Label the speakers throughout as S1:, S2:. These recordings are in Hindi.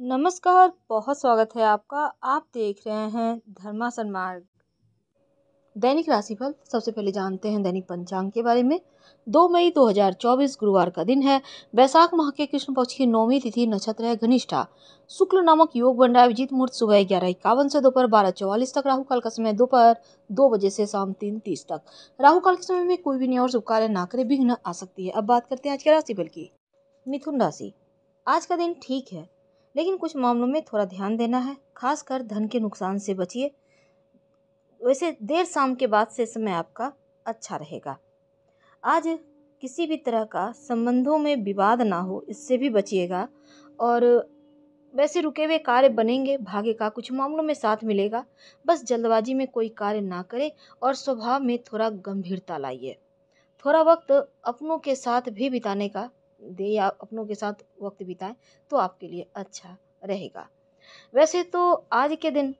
S1: नमस्कार बहुत स्वागत है आपका आप देख रहे हैं धर्मासन मार्ग दैनिक राशिफल सबसे पहले जानते हैं दैनिक पंचांग के बारे में दो मई 2024 गुरुवार का दिन है वैशाख माह के कृष्ण पक्ष की नौवीं तिथि नक्षत्र है घनिष्ठा शुक्ल नामक योग बन रहा है अभिजीत मुहूर्त सुबह ग्यारह इक्यावन से दोपहर बारह चौवालीस तक राहु काल का समय दोपहर दो बजे से शाम तीन तीस तक राहु काल के समय में कोई भी नहीं और शुभ कार्य ना करे विघ्न आ सकती है अब बात करते हैं आज के राशिफल की मिथुन राशि आज का दिन ठीक है लेकिन कुछ मामलों में थोड़ा ध्यान देना है खासकर धन के नुकसान से बचिए वैसे देर शाम के बाद से समय आपका अच्छा रहेगा आज किसी भी तरह का संबंधों में विवाद ना हो इससे भी बचिएगा और वैसे रुके हुए कार्य बनेंगे भाग्य का कुछ मामलों में साथ मिलेगा बस जल्दबाजी में कोई कार्य ना करें और स्वभाव में थोड़ा गंभीरता लाइए थोड़ा वक्त अपनों के साथ भी बिताने का दे या अपनों के साथ वक्त बिताएं तो आपके लिए अच्छा रहेगा वैसे तो आज के दिन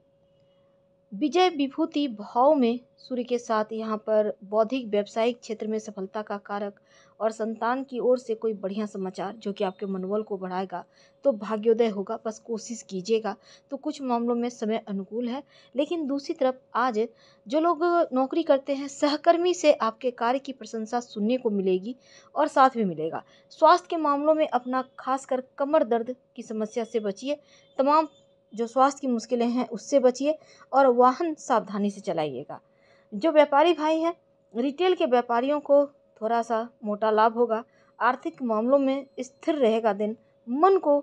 S1: विजय विभूति भाव में सूर्य के साथ यहाँ पर बौद्धिक व्यावसायिक क्षेत्र में सफलता का कारक और संतान की ओर से कोई बढ़िया समाचार जो कि आपके मनोबल को बढ़ाएगा तो भाग्योदय होगा बस कोशिश कीजिएगा तो कुछ मामलों में समय अनुकूल है लेकिन दूसरी तरफ आज जो लोग नौकरी करते हैं सहकर्मी से आपके कार्य की प्रशंसा सुनने को मिलेगी और साथ में मिलेगा स्वास्थ्य के मामलों में अपना खासकर कमर दर्द की समस्या से बचिए तमाम जो स्वास्थ्य की मुश्किलें हैं उससे बचिए और वाहन सावधानी से चलाइएगा जो व्यापारी भाई हैं रिटेल के व्यापारियों को थोड़ा सा मोटा लाभ होगा आर्थिक मामलों में स्थिर रहेगा दिन मन को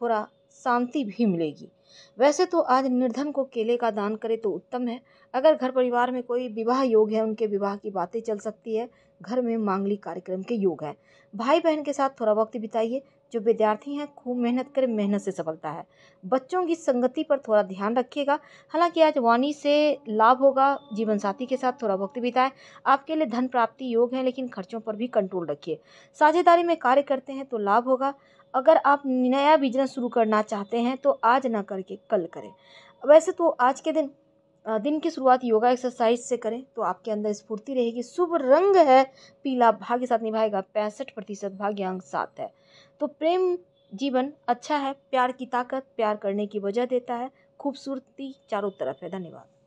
S1: थोड़ा शांति भी मिलेगी वैसे तो आज निर्धन को केले का दान करे तो उत्तम है अगर घर परिवार में कोई विवाह योग है उनके विवाह की बातें चल सकती है घर में मांगलिक कार्यक्रम के योग हैं भाई बहन के साथ थोड़ा वक्त बिताइए जो विद्यार्थी हैं खूब मेहनत करें मेहनत से सफलता है बच्चों की संगति पर थोड़ा ध्यान रखिएगा हालांकि आज वाणी से लाभ होगा जीवन साथी के साथ थोड़ा वक्त बिताएं आपके लिए धन प्राप्ति योग है लेकिन खर्चों पर भी कंट्रोल रखिए साझेदारी में कार्य करते हैं तो लाभ होगा अगर आप नया बिजनेस शुरू करना चाहते हैं तो आज ना करके कल करें वैसे तो आज के दिन दिन की शुरुआत योगा एक्सरसाइज से करें तो आपके अंदर स्फूर्ति रहेगी शुभ रंग है पीला भाग्य साथ निभाएगा पैंसठ प्रतिशत भाग्य अंक सात है तो प्रेम जीवन अच्छा है प्यार की ताकत प्यार करने की वजह देता है खूबसूरती चारों तरफ है धन्यवाद